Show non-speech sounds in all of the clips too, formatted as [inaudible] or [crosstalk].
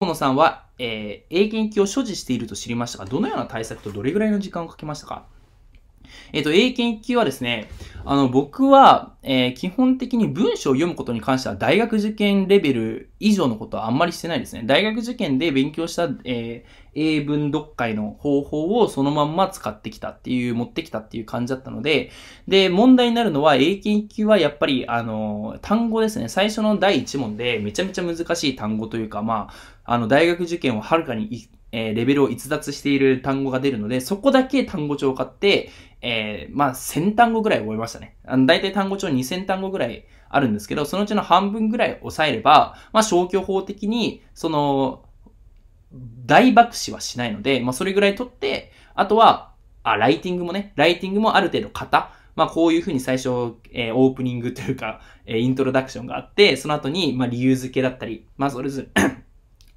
河野さんは、えー、A 検機を所持していると知りましたが、どのような対策とどれぐらいの時間をかけましたかえっ、ー、と、A 検機はですね、あの、僕は、えー、基本的に文章を読むことに関しては大学受験レベル以上のことはあんまりしてないですね。大学受験で勉強した、えー、英文読解の方法をそのまんま使ってきたっていう、持ってきたっていう感じだったので、で、問題になるのは英検1級はやっぱり、あの、単語ですね。最初の第1問でめちゃめちゃ難しい単語というか、まあ、あの、大学受験をはるかにえー、レベルを逸脱している単語が出るので、そこだけ単語帳を買って、えー、まあ、1000単語ぐらい覚えましたね。あの、大体単語帳2000単語ぐらいあるんですけど、そのうちの半分ぐらい抑えれば、まあ、消去法的に、その、大爆死はしないので、まあ、それぐらい取って、あとは、あ、ライティングもね、ライティングもある程度型。まあ、こういうふうに最初、えー、オープニングというか、えー、イントロダクションがあって、その後に、まあ、理由付けだったり、まあ、それぞれ [coughs]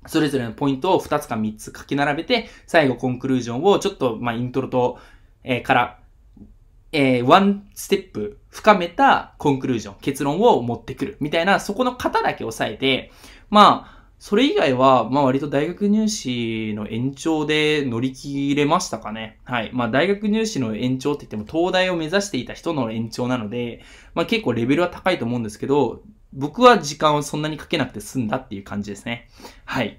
それぞれのポイントを2つか3つ書き並べて、最後コンクルージョンをちょっと、まあ、イントロと、えー、からえー、ワンステップ深めたコンクルージョン、結論を持ってくる。みたいな、そこの型だけ押さえて、まあ、それ以外は、まあ割と大学入試の延長で乗り切れましたかね。はい。まあ大学入試の延長って言っても東大を目指していた人の延長なので、まあ結構レベルは高いと思うんですけど、僕は時間をそんなにかけなくて済んだっていう感じですね。はい。